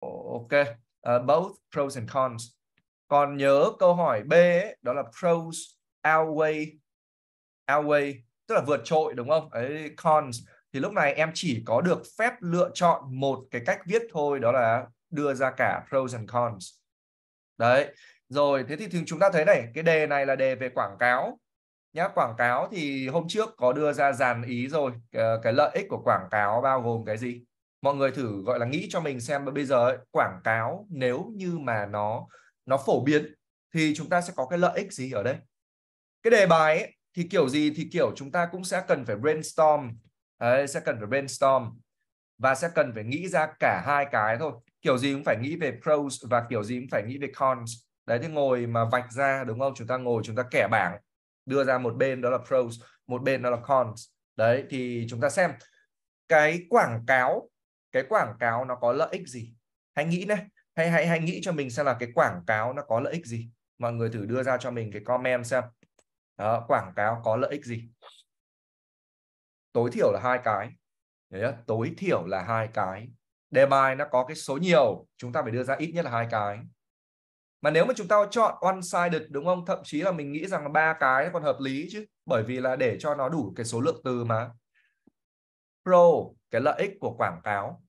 Ok, uh, both pros and cons. Còn nhớ câu hỏi B ấy, đó là pros outweigh outweigh tức là vượt trội đúng không? Ấy cons thì lúc này em chỉ có được phép lựa chọn một cái cách viết thôi đó là đưa ra cả pros and cons. Đấy. Rồi, thế thì thường chúng ta thấy này, cái đề này là đề về quảng cáo. Nhá, quảng cáo thì hôm trước có đưa ra dàn ý rồi, ờ, cái lợi ích của quảng cáo bao gồm cái gì? mọi người thử gọi là nghĩ cho mình xem bây giờ ấy, quảng cáo nếu như mà nó nó phổ biến thì chúng ta sẽ có cái lợi ích gì ở đây cái đề bài ấy, thì kiểu gì thì kiểu chúng ta cũng sẽ cần phải brainstorm đấy, sẽ cần phải brainstorm và sẽ cần phải nghĩ ra cả hai cái thôi kiểu gì cũng phải nghĩ về pros và kiểu gì cũng phải nghĩ về cons đấy thì ngồi mà vạch ra đúng không chúng ta ngồi chúng ta kẻ bảng đưa ra một bên đó là pros một bên đó là cons đấy thì chúng ta xem cái quảng cáo cái quảng cáo nó có lợi ích gì hãy nghĩ này hay hãy hãy nghĩ cho mình xem là cái quảng cáo nó có lợi ích gì mọi người thử đưa ra cho mình cái comment xem đó, quảng cáo có lợi ích gì tối thiểu là hai cái Đấy, tối thiểu là hai cái đề bài nó có cái số nhiều chúng ta phải đưa ra ít nhất là hai cái mà nếu mà chúng ta chọn one sided đúng không thậm chí là mình nghĩ rằng ba cái còn hợp lý chứ bởi vì là để cho nó đủ cái số lượng từ mà pro cái lợi ích của quảng cáo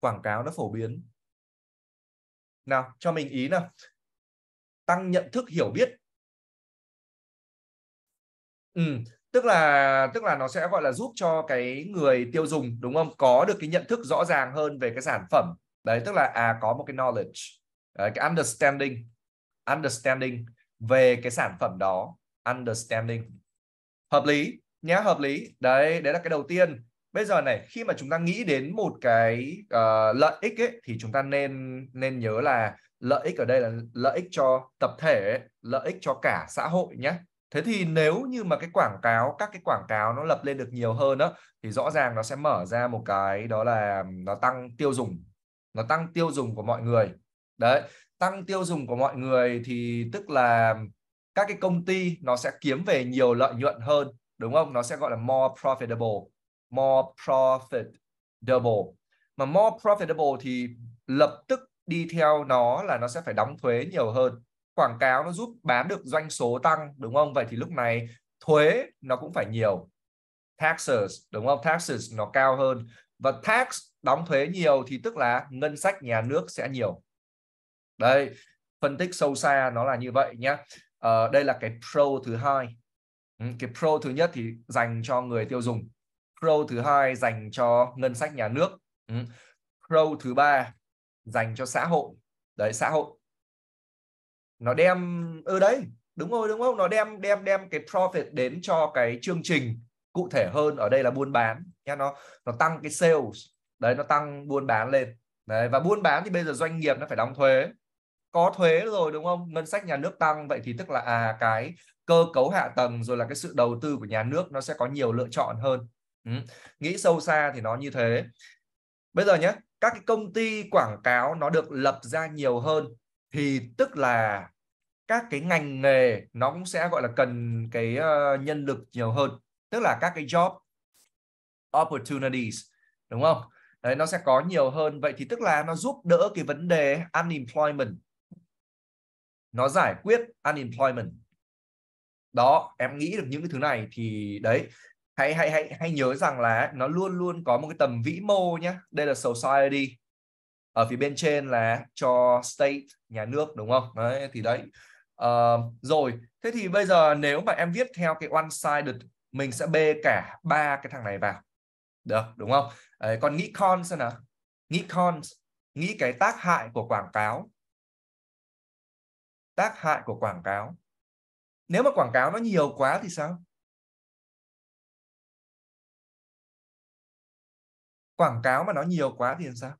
quảng cáo nó phổ biến nào cho mình ý nào tăng nhận thức hiểu biết ừ, tức là tức là nó sẽ gọi là giúp cho cái người tiêu dùng đúng không có được cái nhận thức rõ ràng hơn về cái sản phẩm đấy tức là à có một cái knowledge đấy, cái understanding understanding về cái sản phẩm đó understanding hợp lý nhá hợp lý đấy đấy là cái đầu tiên bây giờ này khi mà chúng ta nghĩ đến một cái uh, lợi ích ấy, thì chúng ta nên nên nhớ là lợi ích ở đây là lợi ích cho tập thể lợi ích cho cả xã hội nhé thế thì nếu như mà cái quảng cáo các cái quảng cáo nó lập lên được nhiều hơn đó thì rõ ràng nó sẽ mở ra một cái đó là nó tăng tiêu dùng nó tăng tiêu dùng của mọi người đấy tăng tiêu dùng của mọi người thì tức là các cái công ty nó sẽ kiếm về nhiều lợi nhuận hơn đúng không nó sẽ gọi là more profitable more profitable mà more profitable thì lập tức đi theo nó là nó sẽ phải đóng thuế nhiều hơn quảng cáo nó giúp bán được doanh số tăng đúng không vậy thì lúc này thuế nó cũng phải nhiều taxes đúng không taxes nó cao hơn và tax đóng thuế nhiều thì tức là ngân sách nhà nước sẽ nhiều đây phân tích sâu xa nó là như vậy nhé à, ờ, đây là cái pro thứ hai Ừ, cái pro thứ nhất thì dành cho người tiêu dùng pro thứ hai dành cho ngân sách nhà nước ừ. pro thứ ba dành cho xã hội đấy xã hội nó đem ở ừ đấy đúng rồi đúng không nó đem đem đem cái profit đến cho cái chương trình cụ thể hơn ở đây là buôn bán nha nó nó tăng cái sales đấy nó tăng buôn bán lên đấy và buôn bán thì bây giờ doanh nghiệp nó phải đóng thuế có thuế rồi đúng không ngân sách nhà nước tăng vậy thì tức là à cái cơ cấu hạ tầng rồi là cái sự đầu tư của nhà nước nó sẽ có nhiều lựa chọn hơn ừ. nghĩ sâu xa thì nó như thế bây giờ nhé các cái công ty quảng cáo nó được lập ra nhiều hơn thì tức là các cái ngành nghề nó cũng sẽ gọi là cần cái ờ, nhân lực nhiều hơn tức là các cái job opportunities đúng không đấy nó sẽ có nhiều hơn vậy thì tức là nó giúp đỡ cái vấn đề unemployment nó giải quyết unemployment đó em nghĩ được những cái thứ này thì đấy hãy hãy hãy hãy nhớ rằng là nó luôn luôn có một cái tầm vĩ mô nhé đây là society ở phía bên trên là cho state nhà nước đúng không đấy thì đấy uh, rồi thế thì bây giờ nếu mà em viết theo cái one sided mình sẽ bê cả ba cái thằng này vào được đúng không đấy, còn nghĩ cons xem nào nghĩ cons nghĩ cái tác hại của quảng cáo tác hại của quảng cáo nếu mà quảng cáo nó nhiều quá thì sao quảng cáo mà nó nhiều quá thì sao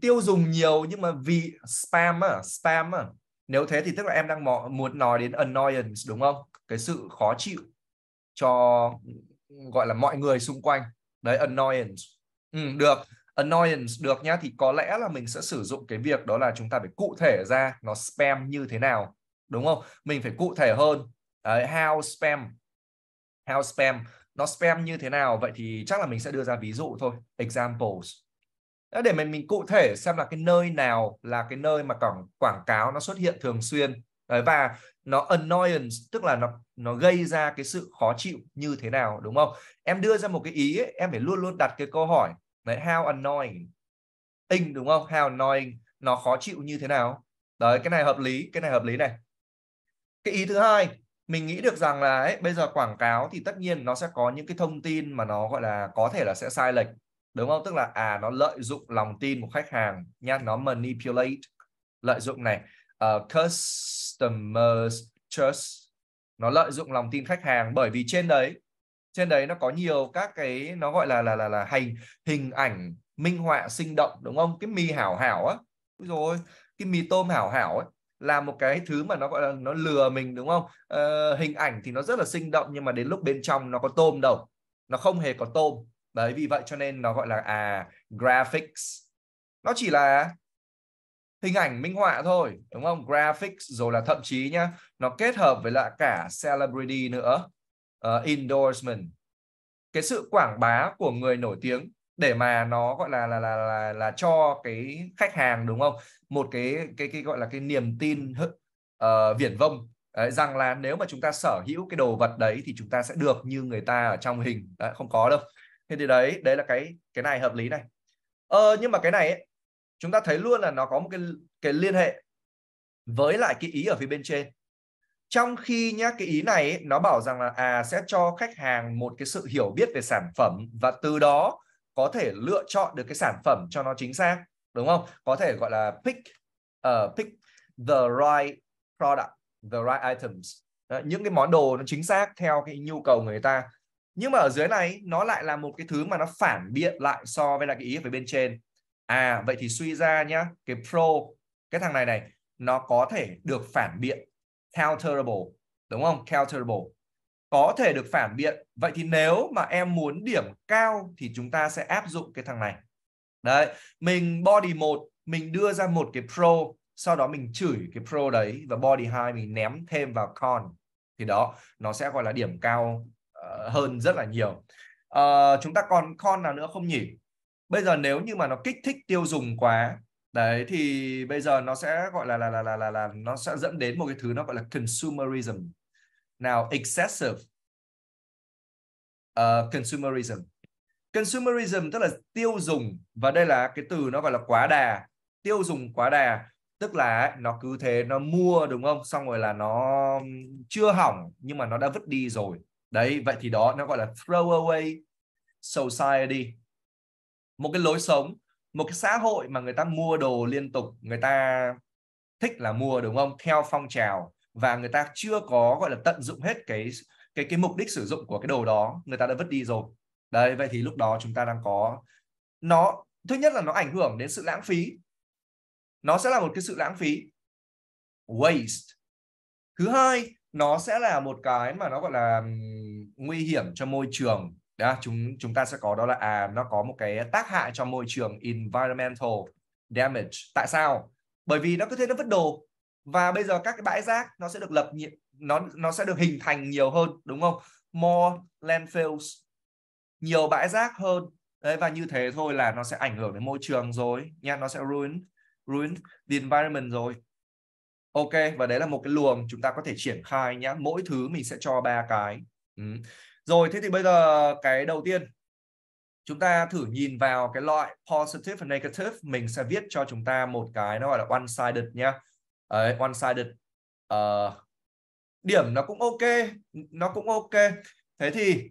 tiêu dùng nhiều nhưng mà vì spam à, spam à. nếu thế thì tức là em đang mò, muốn nói đến annoyance đúng không cái sự khó chịu cho gọi là mọi người xung quanh đấy annoyance ừ, được annoyance được nhá thì có lẽ là mình sẽ sử dụng cái việc đó là chúng ta phải cụ thể ra nó spam như thế nào đúng không mình phải cụ thể hơn Đấy, how spam how spam nó spam như thế nào vậy thì chắc là mình sẽ đưa ra ví dụ thôi examples để mình mình cụ thể xem là cái nơi nào là cái nơi mà quảng quảng cáo nó xuất hiện thường xuyên Đấy, và nó annoyance tức là nó nó gây ra cái sự khó chịu như thế nào đúng không em đưa ra một cái ý ấy, em phải luôn luôn đặt cái câu hỏi đấy how annoying in đúng không how annoying nó khó chịu như thế nào đấy cái này hợp lý cái này hợp lý này cái ý thứ hai mình nghĩ được rằng là ấy, bây giờ quảng cáo thì tất nhiên nó sẽ có những cái thông tin mà nó gọi là có thể là sẽ sai lệch đúng không tức là à nó lợi dụng lòng tin của khách hàng nha nó manipulate lợi dụng này uh, customers trust nó lợi dụng lòng tin khách hàng bởi vì trên đấy trên đấy nó có nhiều các cái nó gọi là là là là hành hình ảnh minh họa sinh động đúng không cái mì hảo hảo á rồi cái mì tôm hảo hảo ấy là một cái thứ mà nó gọi là nó lừa mình đúng không ờ, hình ảnh thì nó rất là sinh động nhưng mà đến lúc bên trong nó có tôm đâu nó không hề có tôm đấy vì vậy cho nên nó gọi là à graphics nó chỉ là hình ảnh minh họa thôi đúng không graphics rồi là thậm chí nhá nó kết hợp với lại cả celebrity nữa uh, endorsement cái sự quảng bá của người nổi tiếng để mà nó gọi là là là là, là cho cái khách hàng đúng không một cái cái cái gọi là cái niềm tin uh, viển vông đấy, rằng là nếu mà chúng ta sở hữu cái đồ vật đấy thì chúng ta sẽ được như người ta ở trong hình đấy, không có đâu thế thì đấy đấy là cái cái này hợp lý này ờ, nhưng mà cái này ấy, chúng ta thấy luôn là nó có một cái cái liên hệ với lại cái ý ở phía bên trên trong khi nhá cái ý này nó bảo rằng là à sẽ cho khách hàng một cái sự hiểu biết về sản phẩm và từ đó có thể lựa chọn được cái sản phẩm cho nó chính xác đúng không có thể gọi là pick uh, pick the right product the right items Đó, những cái món đồ nó chính xác theo cái nhu cầu người ta nhưng mà ở dưới này nó lại là một cái thứ mà nó phản biện lại so với lại cái ý về bên trên à vậy thì suy ra nhá cái pro cái thằng này này nó có thể được phản biện counterable đúng không counterable có thể được phản biện vậy thì nếu mà em muốn điểm cao thì chúng ta sẽ áp dụng cái thằng này đấy mình body một mình đưa ra một cái pro sau đó mình chửi cái pro đấy và body hai mình ném thêm vào con thì đó nó sẽ gọi là điểm cao uh, hơn rất là nhiều uh, chúng ta còn con nào nữa không nhỉ bây giờ nếu như mà nó kích thích tiêu dùng quá đấy thì bây giờ nó sẽ gọi là là là là là, là nó sẽ dẫn đến một cái thứ nó gọi là consumerism nào excessive uh, consumerism consumerism tức là tiêu dùng và đây là cái từ nó gọi là quá đà tiêu dùng quá đà tức là nó cứ thế nó mua đúng không xong rồi là nó chưa hỏng nhưng mà nó đã vứt đi rồi đấy vậy thì đó nó gọi là throw away society một cái lối sống một cái xã hội mà người ta mua đồ liên tục người ta thích là mua đúng không theo phong trào và người ta chưa có gọi là tận dụng hết cái cái cái mục đích sử dụng của cái đồ đó người ta đã vứt đi rồi đấy vậy thì lúc đó chúng ta đang có nó thứ nhất là nó ảnh hưởng đến sự lãng phí nó sẽ là một cái sự lãng phí waste thứ hai nó sẽ là một cái mà nó gọi là nguy hiểm cho môi trường đó chúng chúng ta sẽ có đó là à nó có một cái tác hại cho môi trường environmental damage tại sao bởi vì nó cứ thế nó vứt đồ và bây giờ các cái bãi rác nó sẽ được lập nó nó sẽ được hình thành nhiều hơn đúng không more landfills nhiều bãi rác hơn đấy và như thế thôi là nó sẽ ảnh hưởng đến môi trường rồi nha nó sẽ ruin ruin the environment rồi ok và đấy là một cái luồng chúng ta có thể triển khai nhá mỗi thứ mình sẽ cho ba cái ừ. Rồi thế thì bây giờ cái đầu tiên chúng ta thử nhìn vào cái loại positive và negative mình sẽ viết cho chúng ta một cái nó gọi là one sided nhá. Đấy, one sided uh, ờ, điểm nó cũng ok, nó cũng ok. Thế thì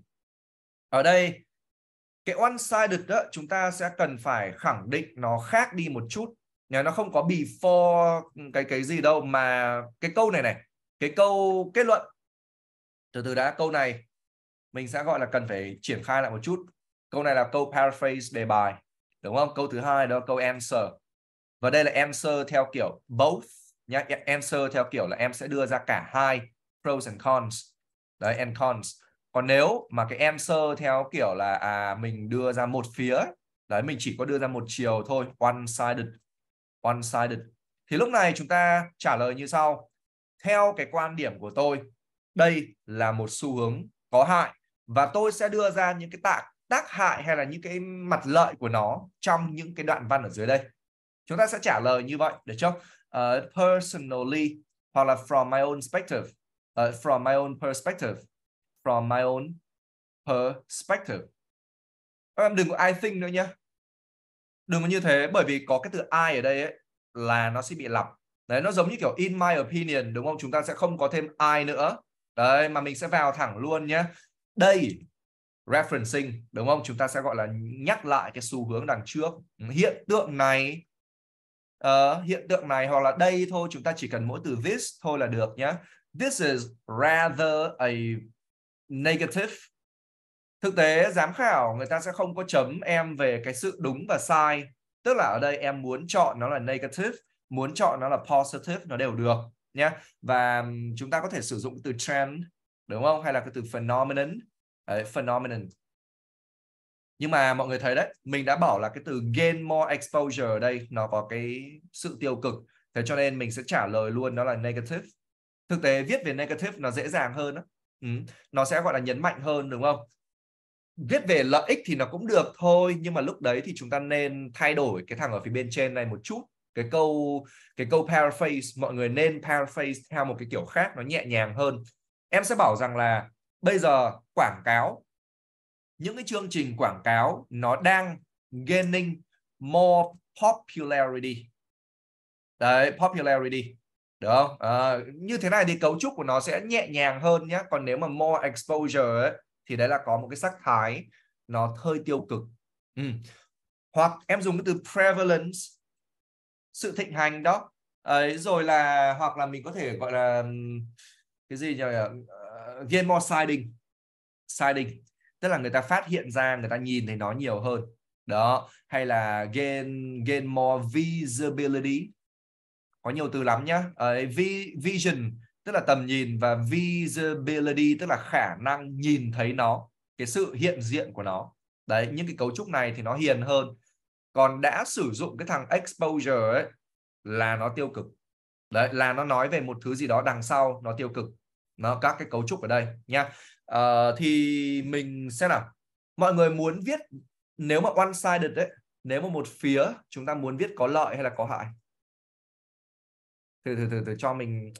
ở đây cái one sided đó chúng ta sẽ cần phải khẳng định nó khác đi một chút nhà nó không có before cái cái gì đâu mà cái câu này này cái câu kết luận từ từ đã câu này mình sẽ gọi là cần phải triển khai lại một chút câu này là câu paraphrase đề bài đúng không câu thứ hai đó câu answer và đây là answer theo kiểu both nhá answer theo kiểu là em sẽ đưa ra cả hai pros and cons đấy and cons còn nếu mà cái answer theo kiểu là à mình đưa ra một phía đấy mình chỉ có đưa ra một chiều thôi one sided one sided thì lúc này chúng ta trả lời như sau theo cái quan điểm của tôi đây là một xu hướng có hại và tôi sẽ đưa ra những cái tác tác hại hay là những cái mặt lợi của nó trong những cái đoạn văn ở dưới đây chúng ta sẽ trả lời như vậy được chưa uh, personally hoặc là from my own perspective uh, from my own perspective from my own perspective các em đừng có I think nữa nhé đừng có như thế bởi vì có cái từ I ở đây ấy, là nó sẽ bị lặp đấy nó giống như kiểu in my opinion đúng không chúng ta sẽ không có thêm I nữa đấy mà mình sẽ vào thẳng luôn nhé đây referencing đúng không chúng ta sẽ gọi là nhắc lại cái xu hướng đằng trước hiện tượng này uh, hiện tượng này hoặc là đây thôi chúng ta chỉ cần mỗi từ this thôi là được nhé this is rather a negative thực tế giám khảo người ta sẽ không có chấm em về cái sự đúng và sai tức là ở đây em muốn chọn nó là negative muốn chọn nó là positive nó đều được nhé và chúng ta có thể sử dụng từ trend đúng không hay là cái từ phenomenon đấy, phenomenon nhưng mà mọi người thấy đấy mình đã bảo là cái từ gain more exposure ở đây nó có cái sự tiêu cực thế cho nên mình sẽ trả lời luôn đó là negative thực tế viết về negative nó dễ dàng hơn đó. Ừ. nó sẽ gọi là nhấn mạnh hơn đúng không viết về lợi ích thì nó cũng được thôi nhưng mà lúc đấy thì chúng ta nên thay đổi cái thằng ở phía bên trên này một chút cái câu cái câu paraphrase mọi người nên paraphrase theo một cái kiểu khác nó nhẹ nhàng hơn em sẽ bảo rằng là bây giờ quảng cáo những cái chương trình quảng cáo nó đang gaining more popularity đấy popularity được không à, như thế này thì cấu trúc của nó sẽ nhẹ nhàng hơn nhé còn nếu mà more exposure ấy, thì đấy là có một cái sắc thái nó hơi tiêu cực ừ. hoặc em dùng cái từ prevalence sự thịnh hành đó ấy rồi là hoặc là mình có thể gọi là cái gì nhỉ uh, ờ, gain more siding siding tức là người ta phát hiện ra người ta nhìn thấy nó nhiều hơn đó hay là gain gain more visibility có nhiều từ lắm nhá uh, vision tức là tầm nhìn và visibility tức là khả năng nhìn thấy nó cái sự hiện diện của nó đấy những cái cấu trúc này thì nó hiền hơn còn đã sử dụng cái thằng exposure ấy là nó tiêu cực đấy là nó nói về một thứ gì đó đằng sau nó tiêu cực nó các cái cấu trúc ở đây nha à, ờ, thì mình sẽ nào mọi người muốn viết nếu mà one sided đấy nếu mà một phía chúng ta muốn viết có lợi hay là có hại từ từ từ từ cho mình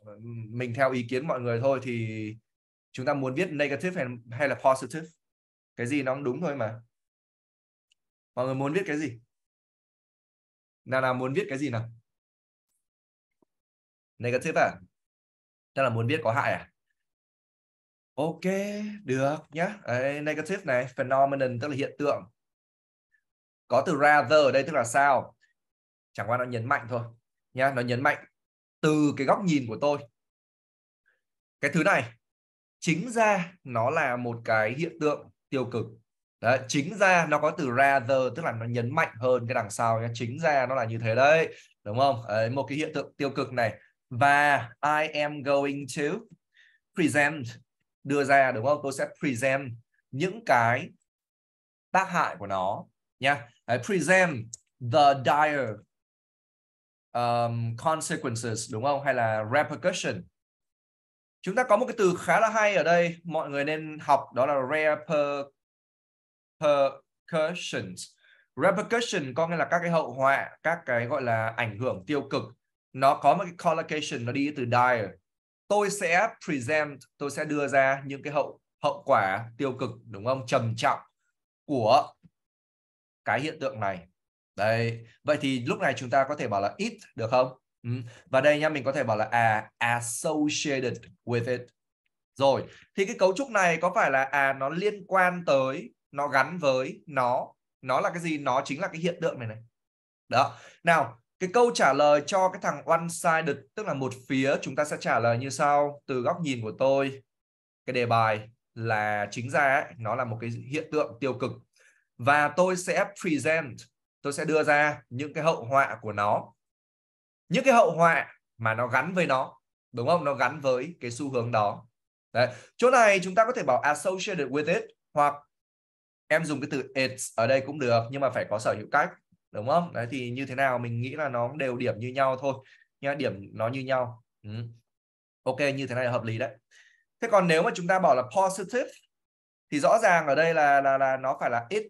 mình theo ý kiến mọi người thôi thì chúng ta muốn viết negative hay, hay là positive cái gì nó cũng đúng thôi mà mọi người muốn viết cái gì nào nào muốn viết cái gì nào negative à tức là muốn biết có hại à ok được nhá Đấy, negative này phenomenon tức là hiện tượng có từ rather ở đây tức là sao chẳng qua nó nhấn mạnh thôi nhá nó nhấn mạnh từ cái góc nhìn của tôi cái thứ này chính ra nó là một cái hiện tượng tiêu cực Đấy, chính ra nó có từ rather tức là nó nhấn mạnh hơn cái đằng sau nhá. chính ra nó là như thế đấy đúng không đấy, một cái hiện tượng tiêu cực này và I am going to present đưa ra đúng không? Tôi sẽ present những cái tác hại của nó nha. Yeah. Present the dire um, consequences đúng không? Hay là repercussion. Chúng ta có một cái từ khá là hay ở đây, mọi người nên học đó là repercussions. Repercussion có nghĩa là các cái hậu họa, các cái gọi là ảnh hưởng tiêu cực nó có một cái collocation nó đi từ dire tôi sẽ present tôi sẽ đưa ra những cái hậu hậu quả tiêu cực đúng không trầm trọng của cái hiện tượng này đấy vậy thì lúc này chúng ta có thể bảo là it được không ừ. và đây nha mình có thể bảo là à associated with it rồi thì cái cấu trúc này có phải là à nó liên quan tới nó gắn với nó nó là cái gì nó chính là cái hiện tượng này này đó nào cái câu trả lời cho cái thằng one sided tức là một phía chúng ta sẽ trả lời như sau từ góc nhìn của tôi cái đề bài là chính ra ấy, nó là một cái hiện tượng tiêu cực và tôi sẽ present tôi sẽ đưa ra những cái hậu họa của nó những cái hậu họa mà nó gắn với nó đúng không nó gắn với cái xu hướng đó Đấy. chỗ này chúng ta có thể bảo associated with it hoặc em dùng cái từ it ở đây cũng được nhưng mà phải có sở hữu cách đúng không đấy thì như thế nào mình nghĩ là nó đều điểm như nhau thôi nhá điểm nó như nhau ừ. ok như thế này là hợp lý đấy thế còn nếu mà chúng ta bảo là positive thì rõ ràng ở đây là là là nó phải là it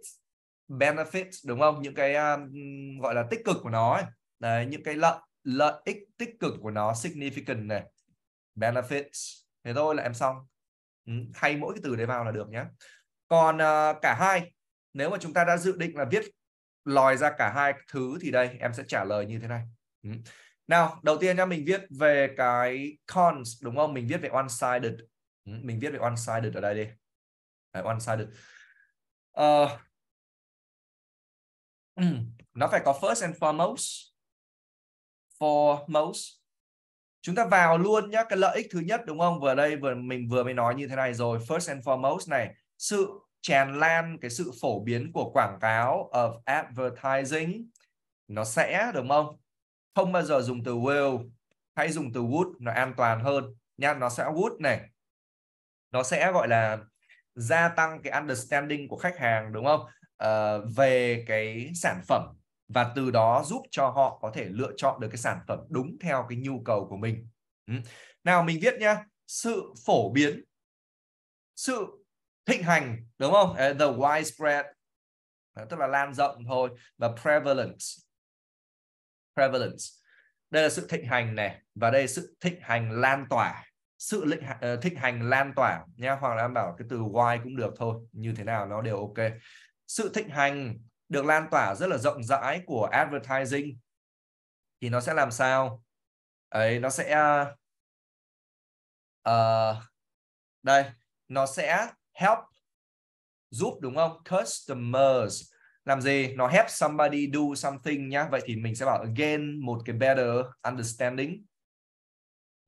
benefits đúng không những cái um, gọi là tích cực của nó ấy. đấy những cái lợi lợi ích tích cực của nó significant này benefits thế thôi là em xong ừ, thay mỗi cái từ đấy vào là được nhé còn uh, cả hai nếu mà chúng ta đã dự định là viết lòi ra cả hai thứ thì đây em sẽ trả lời như thế này ừ. nào đầu tiên nhá mình viết về cái cons đúng không mình viết về one sided ừ, mình viết về one sided ở đây đi Đấy, one sided uh, ờ. ừ, nó phải có first and foremost foremost chúng ta vào luôn nhá cái lợi ích thứ nhất đúng không vừa đây vừa mình vừa mới nói như thế này rồi first and foremost này sự tràn lan cái sự phổ biến của quảng cáo of advertising nó sẽ đúng không không bao giờ dùng từ will hãy dùng từ would nó an toàn hơn nha nó sẽ would này nó sẽ gọi là gia tăng cái understanding của khách hàng đúng không à, về cái sản phẩm và từ đó giúp cho họ có thể lựa chọn được cái sản phẩm đúng theo cái nhu cầu của mình nào mình viết nhá sự phổ biến sự thịnh hành đúng không ờ, the widespread tức là lan rộng thôi và prevalence, prevalence đây là sự thịnh hành này và đây là sự thịnh hành lan tỏa sự ờ, thịnh hành lan tỏa nha hoặc là em bảo cái từ wide cũng được thôi như thế nào nó đều ok sự thịnh hành được lan tỏa rất là rộng rãi của advertising thì nó sẽ làm sao ấy nó sẽ uh, đây nó sẽ help giúp đúng không? Customers làm gì? Nó help somebody do something nhá. Vậy thì mình sẽ bảo again một cái better understanding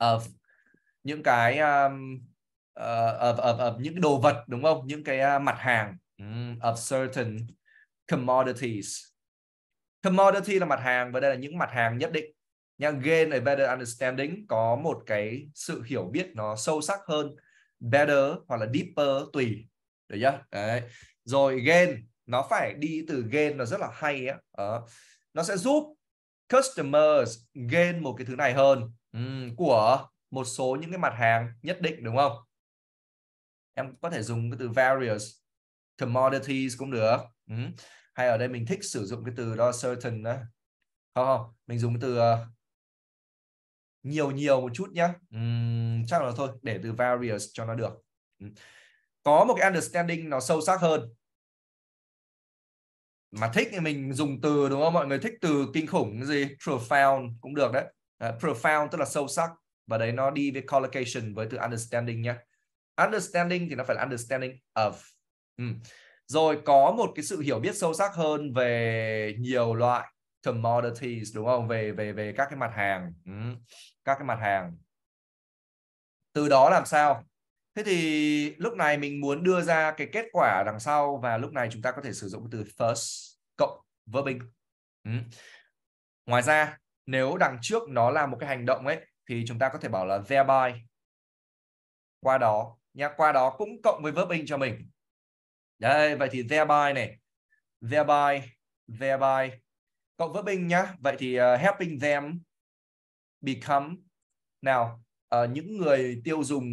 of những cái um, uh, of, of, of những đồ vật đúng không? Những cái uh, mặt hàng um, of certain commodities. Commodity là mặt hàng và đây là những mặt hàng nhất định. Nhá, gain a better understanding có một cái sự hiểu biết nó sâu sắc hơn better hoặc là deeper tùy được chưa đấy rồi gain nó phải đi từ gain nó rất là hay á à, nó sẽ giúp customers gain một cái thứ này hơn um, của một số những cái mặt hàng nhất định đúng không em có thể dùng cái từ various commodities cũng được um, hay ở đây mình thích sử dụng cái từ đó certain đó. không không mình dùng cái từ uh, nhiều nhiều một chút nhá uhm, chắc là thôi để từ various cho nó được có một cái understanding nó sâu sắc hơn mà thích thì mình dùng từ đúng không mọi người thích từ kinh khủng cái gì profound cũng được đấy uh, profound tức là sâu sắc và đấy nó đi với collocation với từ understanding nhé understanding thì nó phải là understanding of uhm. rồi có một cái sự hiểu biết sâu sắc hơn về nhiều loại commodities đúng không về về về các cái mặt hàng ừ. các cái mặt hàng từ đó làm sao thế thì lúc này mình muốn đưa ra cái kết quả đằng sau và lúc này chúng ta có thể sử dụng từ first cộng verbing ừ. ngoài ra nếu đằng trước nó là một cái hành động ấy thì chúng ta có thể bảo là thereby qua đó nhá qua đó cũng cộng với verbing cho mình đây vậy thì thereby này thereby thereby Cậu với bình nhá. Vậy thì uh, helping them become nào uh, những người tiêu dùng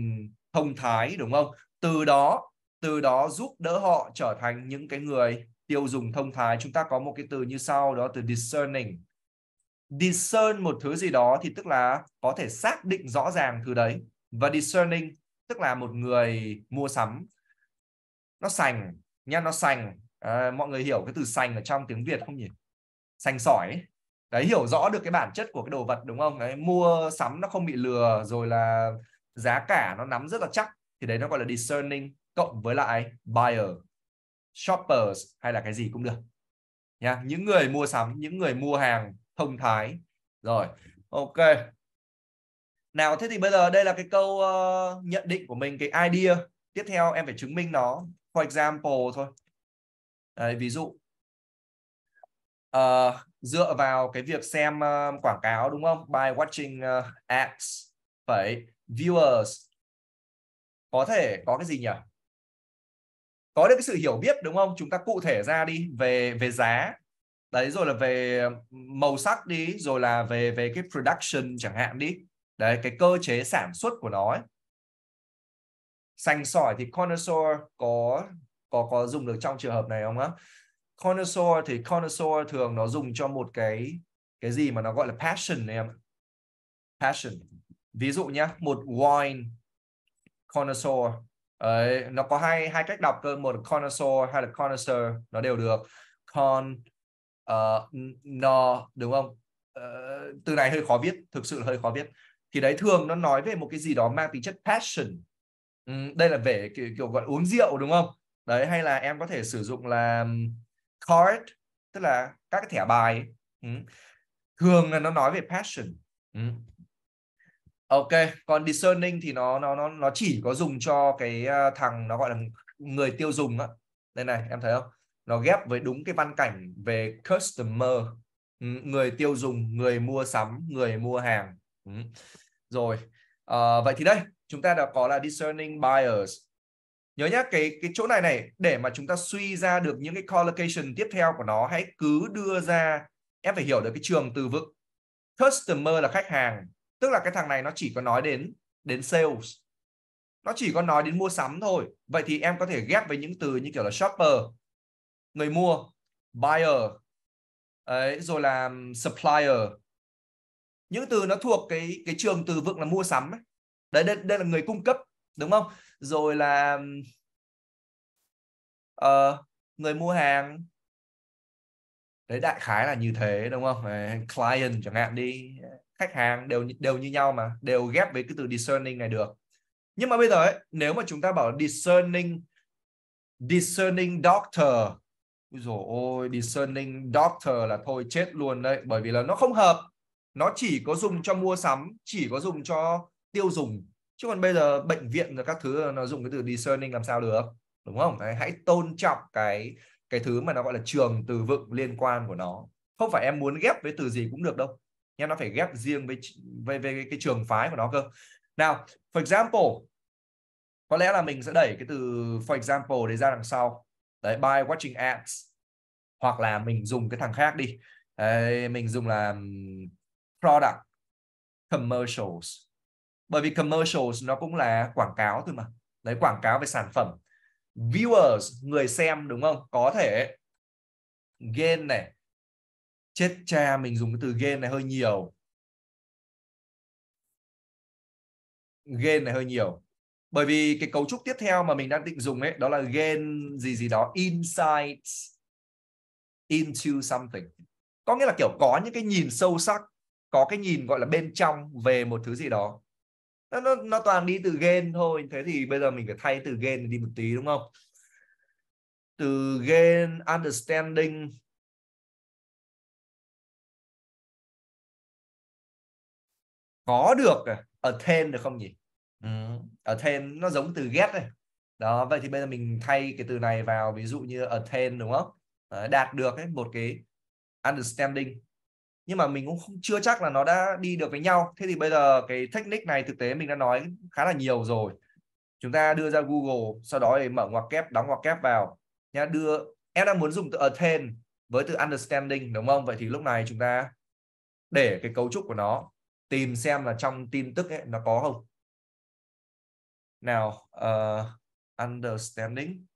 thông thái đúng không? Từ đó từ đó giúp đỡ họ trở thành những cái người tiêu dùng thông thái. Chúng ta có một cái từ như sau đó từ discerning. Discern một thứ gì đó thì tức là có thể xác định rõ ràng thứ đấy. Và discerning tức là một người mua sắm nó sành nha nó sành à, mọi người hiểu cái từ sành ở trong tiếng việt không nhỉ sành sỏi đấy hiểu rõ được cái bản chất của cái đồ vật đúng không đấy mua sắm nó không bị lừa rồi là giá cả nó nắm rất là chắc thì đấy nó gọi là discerning cộng với lại buyer shoppers hay là cái gì cũng được nha những người mua sắm những người mua hàng thông thái rồi ok nào thế thì bây giờ đây là cái câu uh, nhận định của mình cái idea tiếp theo em phải chứng minh nó for example thôi Đấy, ví dụ uh, dựa vào cái việc xem uh, quảng cáo đúng không by watching uh, ads phải viewers có thể có cái gì nhỉ có được cái sự hiểu biết đúng không chúng ta cụ thể ra đi về về giá đấy rồi là về màu sắc đi rồi là về về cái production chẳng hạn đi đấy cái cơ chế sản xuất của nó ấy. sành sỏi thì connoisseur có có có dùng được trong trường hợp này không á connoisseur thì connoisseur thường nó dùng cho một cái cái gì mà nó gọi là passion này em passion ví dụ nhá một wine connoisseur Đấy, nó có hai hai cách đọc cơ một connoisseur hay là connoisseur nó đều được con uh, no đúng không uh, từ này hơi khó viết thực sự là hơi khó viết thì đấy thường nó nói về một cái gì đó mang tính chất passion ừ, đây là về kiểu, kiểu gọi uống rượu đúng không đấy hay là em có thể sử dụng là card tức là các cái thẻ bài ừ. thường là nó nói về passion ừ. ok còn discerning thì nó nó nó nó chỉ có dùng cho cái à, thằng nó gọi là người tiêu dùng á đây này em thấy không nó ghép với đúng cái văn cảnh về customer ừ, người tiêu dùng người mua sắm người mua hàng rồi à, vậy thì đây chúng ta đã có là discerning buyers nhớ nhá cái cái chỗ này này để mà chúng ta suy ra được những cái collocation tiếp theo của nó hãy cứ đưa ra em phải hiểu được cái trường từ vựng customer là khách hàng tức là cái thằng này nó chỉ có nói đến đến sales nó chỉ có nói đến mua sắm thôi vậy thì em có thể ghép với những từ như kiểu là shopper người mua buyer ấy rồi là supplier những từ nó thuộc cái cái trường từ vựng là mua sắm đấy đây, đây là người cung cấp đúng không rồi là uh, người mua hàng đấy đại khái là như thế đúng không client chẳng hạn đi khách hàng đều đều như nhau mà đều ghép với cái từ discerning này được nhưng mà bây giờ ấy, nếu mà chúng ta bảo discerning discerning doctor rồi ôi discerning doctor là thôi chết luôn đấy bởi vì là nó không hợp nó chỉ có dùng cho mua sắm chỉ có dùng cho tiêu dùng chứ còn bây giờ bệnh viện rồi các thứ nó dùng cái từ discerning làm sao được đúng không đấy, hãy tôn trọng cái cái thứ mà nó gọi là trường từ vựng liên quan của nó không phải em muốn ghép với từ gì cũng được đâu nha nó phải ghép riêng với với về cái trường phái của nó cơ nào for example có lẽ là mình sẽ đẩy cái từ for example để ra đằng sau đấy by watching ads hoặc là mình dùng cái thằng khác đi đấy, mình dùng là product commercials bởi vì commercials nó cũng là quảng cáo thôi mà đấy quảng cáo về sản phẩm viewers người xem đúng không có thể gain này chết cha mình dùng cái từ gain này hơi nhiều gain này hơi nhiều bởi vì cái cấu trúc tiếp theo mà mình đang định dùng ấy đó là gain gì gì đó insights into something có nghĩa là kiểu có những cái nhìn sâu sắc có cái nhìn gọi là bên trong về một thứ gì đó nó, nó, nó toàn đi từ gen thôi thế thì bây giờ mình phải thay từ gen đi một tí đúng không từ gen understanding có được ở à? attain được không nhỉ ừ. attain nó giống từ ghét này đó vậy thì bây giờ mình thay cái từ này vào ví dụ như ở attain đúng không đạt được ấy, một cái understanding nhưng mà mình cũng không chưa chắc là nó đã đi được với nhau thế thì bây giờ cái technique này thực tế mình đã nói khá là nhiều rồi chúng ta đưa ra Google sau đó để mở ngoặc kép đóng ngoặc kép vào nha. đưa em đang muốn dùng từ attain với từ understanding đúng không vậy thì lúc này chúng ta để cái cấu trúc của nó tìm xem là trong tin tức ấy, nó có không nào uh, understanding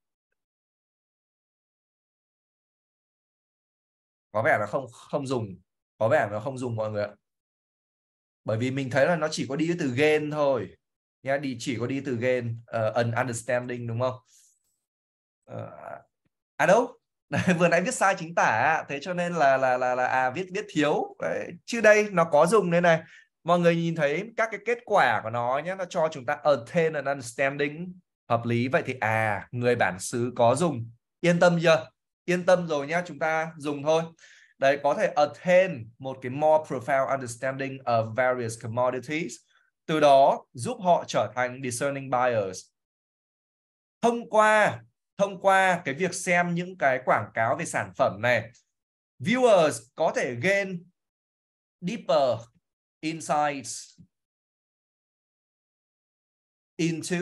có vẻ là không không dùng có vẻ nó không dùng mọi người ạ bởi vì mình thấy là nó chỉ có đi từ gain thôi nha đi chỉ có đi từ gain uh, ờ, an understanding đúng không uh, à đâu vừa nãy viết sai chính tả thế cho nên là là là là à viết viết thiếu Đấy, chứ đây nó có dùng đây này mọi người nhìn thấy các cái kết quả của nó nhé nó cho chúng ta attain an understanding hợp lý vậy thì à người bản xứ có dùng yên tâm chưa yên tâm rồi nhé chúng ta dùng thôi đấy có thể attain một cái more profound understanding of various commodities từ đó giúp họ trở thành discerning buyers thông qua thông qua cái việc xem những cái quảng cáo về sản phẩm này viewers có thể gain deeper insights into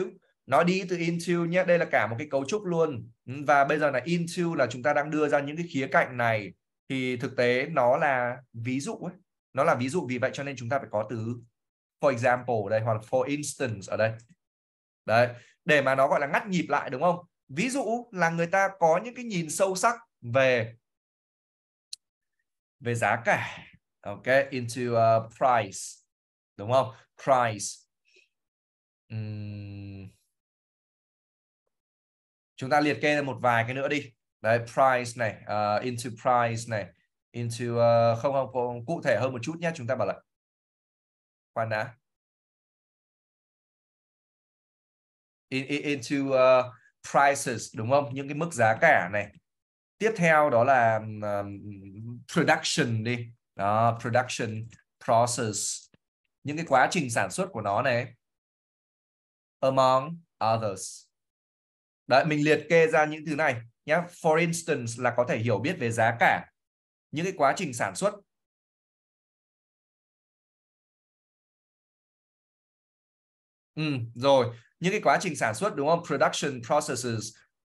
nói đi từ into nhé đây là cả một cái cấu trúc luôn và bây giờ là into là chúng ta đang đưa ra những cái khía cạnh này thì thực tế nó là ví dụ ấy nó là ví dụ vì vậy cho nên chúng ta phải có từ for example ở đây hoặc là for instance ở đây đấy để mà nó gọi là ngắt nhịp lại đúng không ví dụ là người ta có những cái nhìn sâu sắc về về giá cả ok into uh, price đúng không price uhm. chúng ta liệt kê một vài cái nữa đi đấy price này uh, into price này into uh, không, không cụ thể hơn một chút nhé chúng ta bảo là khoan đã in, into uh, prices đúng không những cái mức giá cả này tiếp theo đó là um, production đi đó production process những cái quá trình sản xuất của nó này among others đấy mình liệt kê ra những thứ này nhá for instance là có thể hiểu biết về giá cả những cái quá trình sản xuất Ừ, rồi những cái quá trình sản xuất đúng không production processes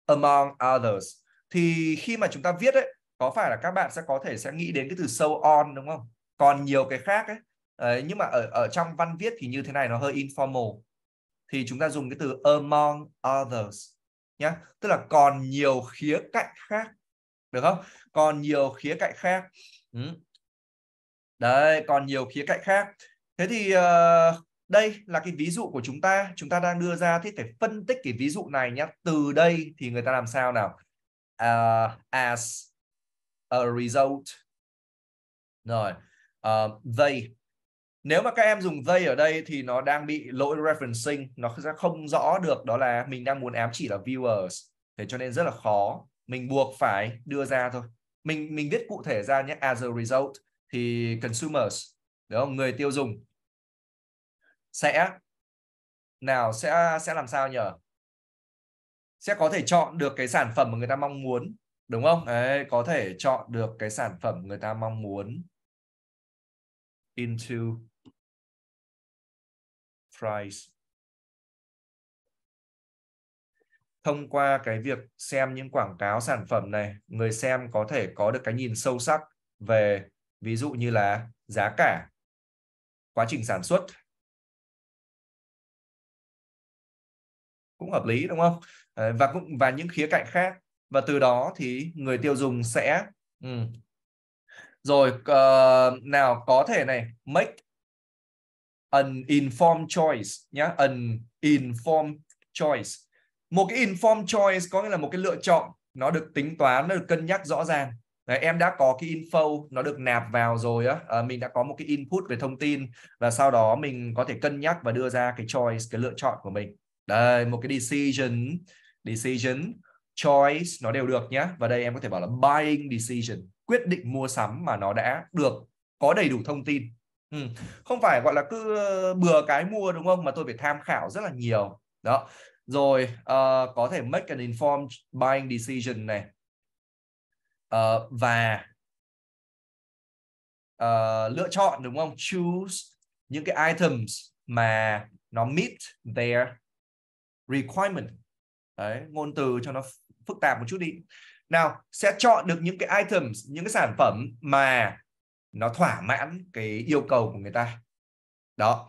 among others thì khi mà chúng ta viết ấy có phải là các bạn sẽ có thể sẽ nghĩ đến cái từ so on đúng không còn nhiều cái khác ấy Đấy, nhưng mà ở ở trong văn viết thì như thế này nó hơi informal thì chúng ta dùng cái từ among others nhá tức là còn nhiều khía cạnh khác được không còn nhiều khía cạnh khác ừ. đấy còn nhiều khía cạnh khác thế thì uh, đây là cái ví dụ của chúng ta chúng ta đang đưa ra thì phải phân tích cái ví dụ này nhá từ đây thì người ta làm sao nào uh, as a result rồi uh, they nếu mà các em dùng they ở đây thì nó đang bị lỗi referencing nó sẽ không rõ được đó là mình đang muốn ám chỉ là viewers thế cho nên rất là khó mình buộc phải đưa ra thôi mình mình viết cụ thể ra nhé as a result thì consumers đúng không người tiêu dùng sẽ nào sẽ sẽ làm sao nhở sẽ có thể chọn được cái sản phẩm mà người ta mong muốn đúng không đấy có thể chọn được cái sản phẩm người ta mong muốn into price thông qua cái việc xem những quảng cáo sản phẩm này người xem có thể có được cái nhìn sâu sắc về ví dụ như là giá cả quá trình sản xuất cũng hợp lý đúng không ờ, và cũng và những khía cạnh khác và từ đó thì người tiêu dùng sẽ ừ. rồi uh, nào có thể này make an informed choice nhé an informed choice một cái informed choice có nghĩa là một cái lựa chọn nó được tính toán nó được cân nhắc rõ ràng Đấy, em đã có cái info nó được nạp vào rồi á à, mình đã có một cái input về thông tin và sau đó mình có thể cân nhắc và đưa ra cái choice cái lựa chọn của mình đây một cái decision decision choice nó đều được nhé và đây em có thể bảo là buying decision quyết định mua sắm mà nó đã được có đầy đủ thông tin ừ. không phải gọi là cứ bừa cái mua đúng không mà tôi phải tham khảo rất là nhiều đó rồi uh, có thể make an informed buying decision này uh, và uh, lựa chọn đúng không choose những cái items mà nó meet their requirement đấy ngôn từ cho nó phức tạp một chút đi nào sẽ chọn được những cái items những cái sản phẩm mà nó thỏa mãn cái yêu cầu của người ta đó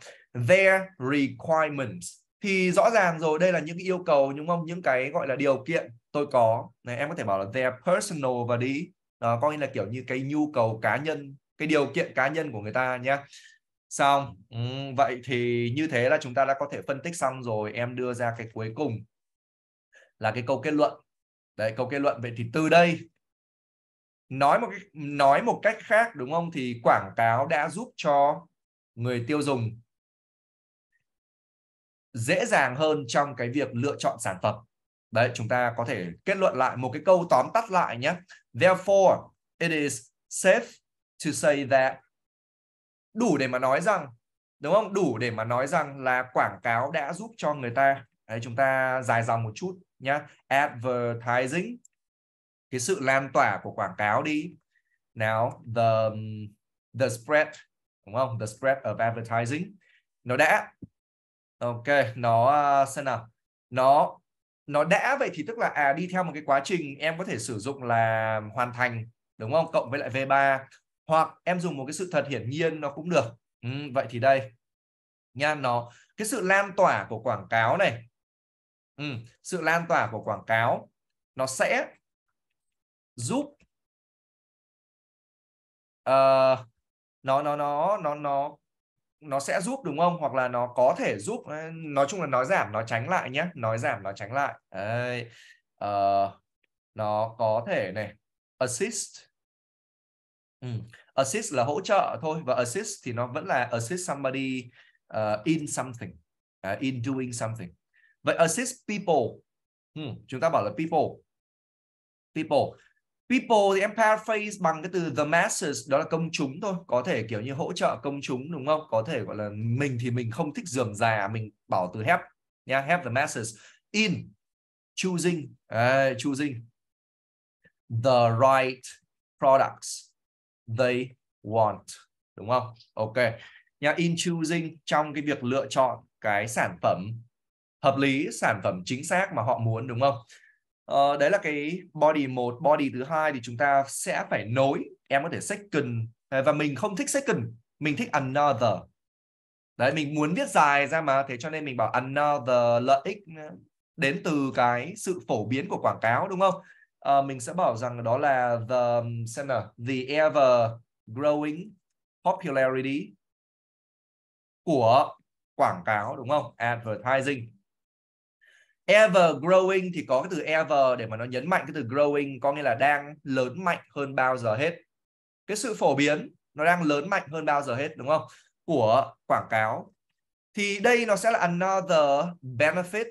their requirements thì rõ ràng rồi đây là những cái yêu cầu đúng không những cái gọi là điều kiện tôi có này em có thể bảo là their personal và đi đó, coi như là kiểu như cái nhu cầu cá nhân cái điều kiện cá nhân của người ta nhé xong ừ, vậy thì như thế là chúng ta đã có thể phân tích xong rồi em đưa ra cái cuối cùng là cái câu kết luận đấy câu kết luận vậy thì từ đây nói một cái, nói một cách khác đúng không thì quảng cáo đã giúp cho người tiêu dùng dễ dàng hơn trong cái việc lựa chọn sản phẩm đấy chúng ta có thể kết luận lại một cái câu tóm tắt lại nhé therefore it is safe to say that đủ để mà nói rằng đúng không đủ để mà nói rằng là quảng cáo đã giúp cho người ta đấy chúng ta dài dòng một chút nhé advertising cái sự lan tỏa của quảng cáo đi nào the the spread đúng không the spread of advertising nó đã ok nó à, xem nào nó nó đã vậy thì tức là à đi theo một cái quá trình em có thể sử dụng là hoàn thành đúng không cộng với lại v3 hoặc em dùng một cái sự thật hiển nhiên nó cũng được ừ, vậy thì đây nha nó cái sự lan tỏa của quảng cáo này ừ, sự lan tỏa của quảng cáo nó sẽ giúp uh, nó nó nó nó nó nó sẽ giúp đúng không hoặc là nó có thể giúp ờ, nói chung là nói giảm nó tránh lại nhé nói giảm nó tránh lại Đấy. Uh, nó có thể này assist ừ. assist là hỗ trợ thôi và assist thì nó vẫn là assist somebody uh, in something uh, in doing something vậy assist people ừ. chúng ta bảo là people people People thì em paraphrase bằng cái từ the masses đó là công chúng thôi, có thể kiểu như hỗ trợ công chúng đúng không? Có thể gọi là mình thì mình không thích dườm già, mình bảo từ help nha, yeah, help the masses in choosing uh, choosing the right products they want đúng không? Ok. Nha yeah, in choosing trong cái việc lựa chọn cái sản phẩm hợp lý, sản phẩm chính xác mà họ muốn đúng không? uh, đấy là cái body một body thứ hai thì chúng ta sẽ phải nối em có thể second ờ, và mình không thích second mình thích another đấy mình muốn viết dài ra mà thế cho nên mình bảo another lợi ích đến từ cái sự phổ biến của quảng cáo đúng không uh, mình sẽ bảo rằng đó là the xem nào the ever growing popularity của quảng cáo đúng không advertising ever growing thì có cái từ ever để mà nó nhấn mạnh cái từ growing có nghĩa là đang lớn mạnh hơn bao giờ hết cái sự phổ biến nó đang lớn mạnh hơn bao giờ hết đúng không của quảng cáo thì đây nó sẽ là another benefit